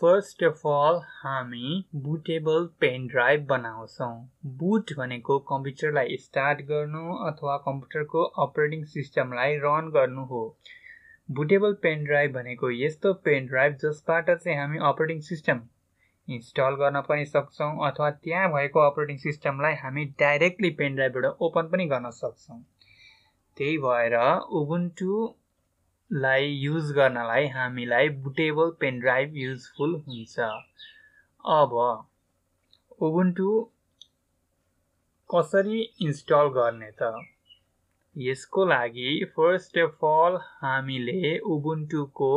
first of all हामी bootable pen drive बनाउँछौँ boot भनेको कम्प्युटरलाई स्टार्ट गर्नु अथवा कम्प्युटरको अपरेटिङ सिस्टमलाई रन गर्नु हो बुटेबल पेन ड्राइभ भनेको यस्तो पेन ड्राइभ जसबाट चाहिँ हामी अपरेटिङ सिस्टम इन्स्टल गर्न पनि सक्छौँ अथवा त्यहाँ भएको अपरेटिङ सिस्टमलाई हामी डाइरेक्टली पेन ड्राइभबाट ओपन पनि गर्न सक्छौँ त्यही भएर उबुन्टु लाई युज गर्नलाई हामीलाई बुटेबल पेनड्राइभ युजफुल हुन्छ अब ओबुन्टु कसरी इन्स्टल गर्ने त यसको लागि फर्स्ट अफ अल हामीले उबुन्टुको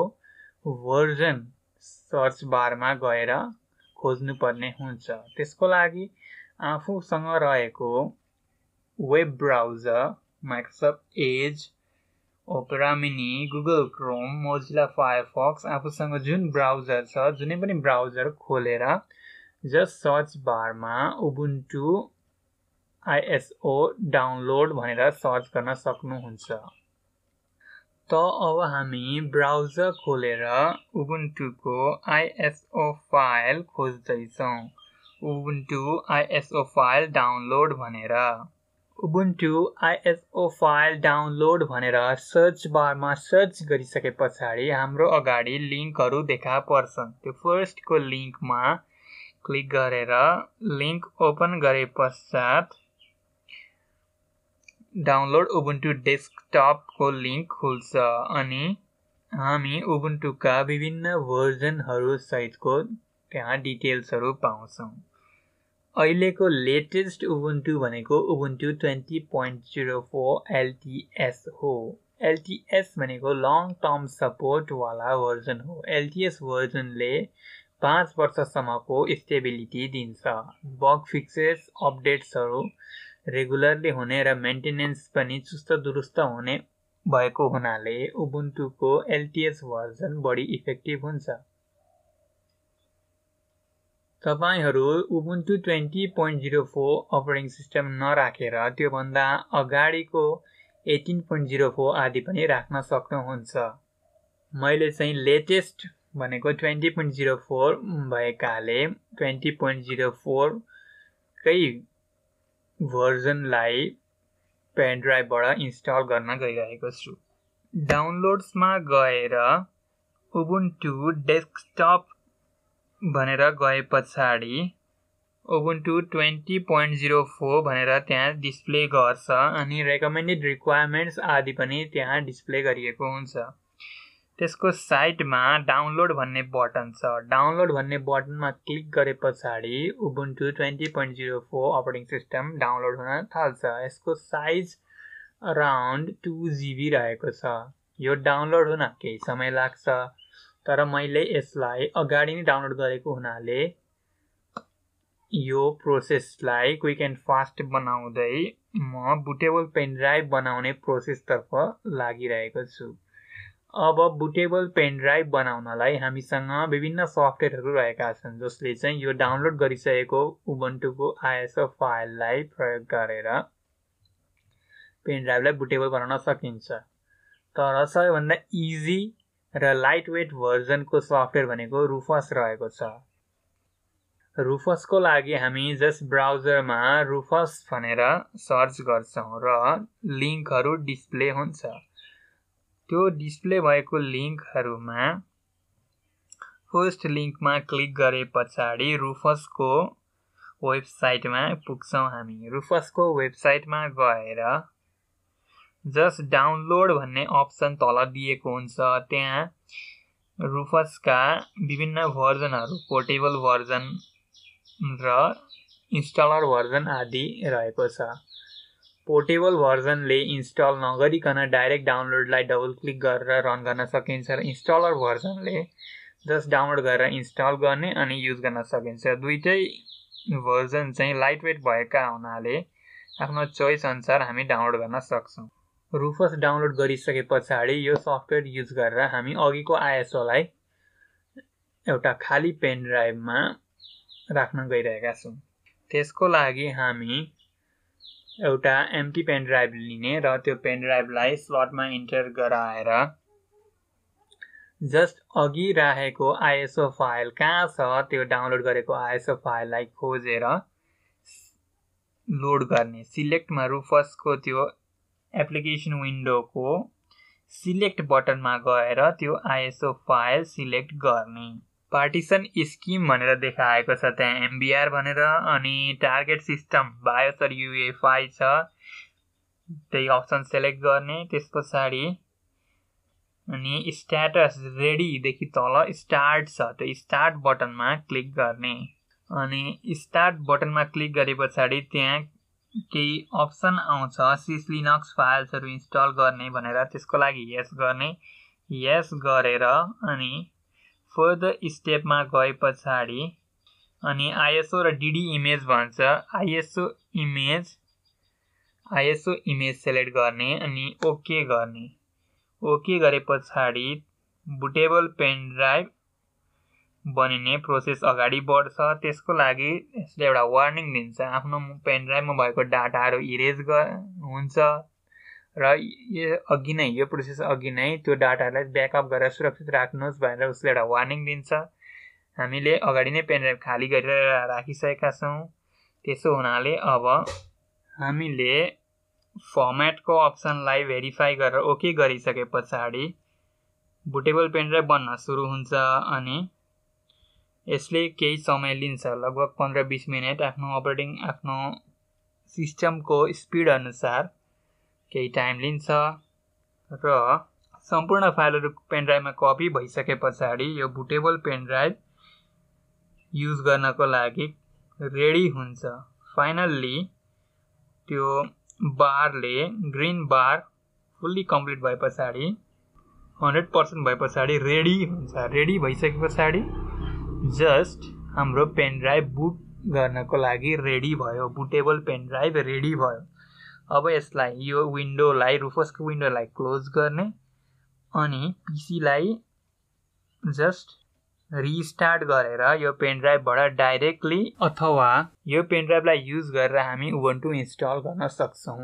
भर्जन सर्च बारमा गएर खोज्नुपर्ने हुन्छ त्यसको लागि आफूसँग रहेको web browser Microsoft Edge Opera Mini Google Chrome Mozilla Firefox आफूसँग जुन ब्राउजर छ जुनै पनि ब्राउजर खोलेर जस्ट सर्च बारमा टु आइएसओ डाउनलोड भनेर सर्च गर्न सक्नुहुन्छ त अब हामी ब्राउजर खोलेर टुको आइएसओ फाइल खोज्दैछौँ टु आइएसओ फाइल डाउनलोड भनेर उबुन्टु आइएसओ फाइल डाउनलोड भनेर सर्च बारमा सर्च गरिसके पछाडि हाम्रो अगाडि लिङ्कहरू देखा पर्छन् त्यो फर्स्टको लिङ्कमा क्लिक गरेर लिङ्क ओपन गरे पश्चात डाउनलोड उबुन्टु डेस्कटपको लिङ्क खुल्छ अनि हामी उबुन्टुका विभिन्न भर्जनहरूसहितको त्यहाँ डिटेल्सहरू पाउँछौँ अहिलेको लेटेस्ट उबुन्टु भनेको Ubuntu twenty point zero four LTS हो एलटिएस भनेको लङ टर्म सपोर्टवाला भर्जन हो एलटिएस भर्जनले पाँच वर्षसम्मको स्टेबिलिटी दिन्छ बग फिक्सेस अपडेट्सहरू रेगुलरली हुने र मेन्टेनेन्स पनि चुस्त दुरुस्त हुने भएको हुनाले उबुन्टुको एलटिएस भर्जन बढी इफेक्टिभ हुन्छ तपाईँहरू Ubuntu twenty point zero four operating system नराखेर त्योभन्दा अगाडिको एटिन पोइन्ट जिरो फोर आदि पनि राख्न सक्नुहुन्छ मैले चाहिँ लेटेस्ट भनेको ट्वेन्टी पोइन्ट जिरो फोर भएकाले ट्वेन्टी पोइन्ट जिरो फोरकै भर्जनलाई पेन ड्राइभबाट इन्स्टल गर्न गइरहेको छु डाउनलोड्समा गएर उबुन्टु डेस्कटप भनेर गए पछाडि Ubuntu twenty point zero four भनेर त्यहाँ डिस्प्ले गर्छ अनि रेकमेन्डेड रिक्वायरमेन्ट्स आदि पनि त्यहाँ डिस्प्ले गरिएको हुन्छ त्यसको साइटमा डाउनलोड भन्ने बटन छ डाउनलोड भन्ने बटनमा क्लिक गरे पछाडि Ubuntu twenty point zero four operating system download हुन थाल्छ यसको साइज अराउन्ड टु जिबी रहेको छ यो डाउनलोड हुन केही समय लाग्छ तर मैले यसलाई अगाडि नै डाउनलोड गरेको हुनाले यो प्रोसेसलाई क्विक एन्ड फास्ट बनाउँदै म बुटेबल पेन ड्राइभ बनाउने प्रोसेसतर्फ लागिरहेको छु अब बुटेबल पेन ड्राइभ बनाउनलाई हामीसँग विभिन्न सफ्टवेयरहरू रहेका छन् जसले चाहिँ यो डाउनलोड गरिसकेको उबन्टुको आइएसओ फाइललाई प्रयोग गरेर पेन ड्राइभलाई बुटेबल बनाउन सकिन्छ तर सबैभन्दा इजी र लाइटवेट भर्जनको सफ्टवेयर भनेको रुफस रहेको छ रुफसको लागि हामी जस ब्राउजरमा रुफस भनेर सर्च गर्छौँ र लिङ्कहरू डिस्प्ले हुन्छ त्यो डिस्प्ले भएको लिङ्कहरूमा फर्स्ट लिङ्कमा क्लिक गरे पछाडि रुफसको वेबसाइटमा पुग्छौँ हामी रुफसको वेबसाइटमा गएर जस्ट डाउनलोड भन्ने अप्सन तल दिएको हुन्छ त्यहाँ रुफसका विभिन्न भर्जनहरू पोर्टेबल भर्जन र इन्स्टलर भर्जन आदि रहेको छ पोर्टेबल भर्जनले इन्स्टल नगरिकन डाइरेक्ट डाउनलोडलाई डबल क्लिक गरेर रन गर्न सकिन्छ र इन्स्टलर भर्जनले जस्ट डाउनलोड गरेर इन्स्टल गर्ने अनि युज गर्न सकिन्छ दुइटै भर्जन चाहिँ लाइट वेट भएका हुनाले आफ्नो चोइस अनुसार हामी डाउनलोड गर्न सक्छौँ रुफस डाउनलोड गरिसके पछाडि यो सफ्टवेयर युज गरेर हामी अघिको आइएसओलाई एउटा खाली पेन ड्राइभमा राख्न गइरहेका छौँ त्यसको लागि हामी एउटा एम्टी पेन ड्राइभ लिने र त्यो पेन ड्राइभलाई स्लटमा इन्टर गराएर जस्ट अघि राखेको आइएसओ फाइल कहाँ छ त्यो डाउनलोड गरेको आइएसओ फाइललाई खोजेर लोड गर्ने सिलेक्टमा रुफसको त्यो एप्लिकेसन विन्डोको सिलेक्ट बटनमा गएर त्यो आइएसओ फाइल सिलेक्ट गर्ने पार्टिसन स्किम भनेर देखाएको छ त्यहाँ एमबिआर भनेर अनि टार्गेट सिस्टम बायोसर युएफआई छ त्यही अप्सन सेलेक्ट गर्ने त्यस पछाडि अनि स्ट्याटस रेडीदेखि तल स्टार्ट छ त्यो स्टार्ट बटनमा क्लिक गर्ने अनि स्टार्ट बटनमा क्लिक गरे पछाडि त्यहाँ केही अप्सन आउँछ सिस लिनक्स फाइल्सहरू इन्स्टल गर्ने भनेर त्यसको लागि यस गर्ने यस गरेर अनि फर्दर स्टेपमा गए पछाडि अनि आइएसओ र डिडी इमेज भन्छ ISO image ISO image select गर्ने अनि ओके गर्ने ओके गरे पछाडि बुटेबल पेन ड्राइभ बनिने प्रोसेस अगाडि बढ्छ त्यसको लागि यसले एउटा वार्निङ दिन्छ आफ्नो पेन ड्राइभमा भएको डाटाहरू इरेज ग हुन्छ र यो अघि नै यो प्रोसेस अघि नै त्यो डाटाहरूलाई ब्याकअप गरेर सुरक्षित राख्नुहोस् भनेर उसले एउटा वार्निङ दिन्छ हामीले अगाडि नै पेन ड्राइभ खाली गरेर राखिसकेका छौँ त्यसो हुनाले अब हामीले फर्मेटको अप्सनलाई भेरिफाई गरेर ओके गरिसके पछाडि बुटेबल पेन ड्राइभ बन्न सुरु हुन्छ अनि यसले केही समय लिन्छ लगभग पन्ध्र बिस मिनट आफ्नो अपरेटिङ आफ्नो सिस्टमको स्पिड अनुसार केही टाइम लिन्छ र सम्पूर्ण फाइलहरू पेनड्राइभमा कपी भइसके पछाडि यो बुटेबल ड्राइभ युज गर्नको लागि रेडी हुन्छ फाइनल्ली त्यो बारले ग्रिन बार फुल्ली कम्प्लिट भए पछाडि हन्ड्रेड पर्सेन्ट भए पछाडि रेडी हुन्छ रेडी भइसके पछाडि जस्ट हाम्रो पेन ड्राइभ बुट गर्नको लागि रेडी भयो बुटेबल पेन ड्राइभ रेडी भयो अब यसलाई यो विन्डोलाई रुफसको विन्डोलाई क्लोज गर्ने अनि पिसीलाई जस्ट रिस्टार्ट गरेर यो पेन ड्राइभबाट डाइरेक्टली अथवा यो पेन ड्राइभलाई युज गरेर हामी उबन्टु इन्स्टल गर्न सक्छौँ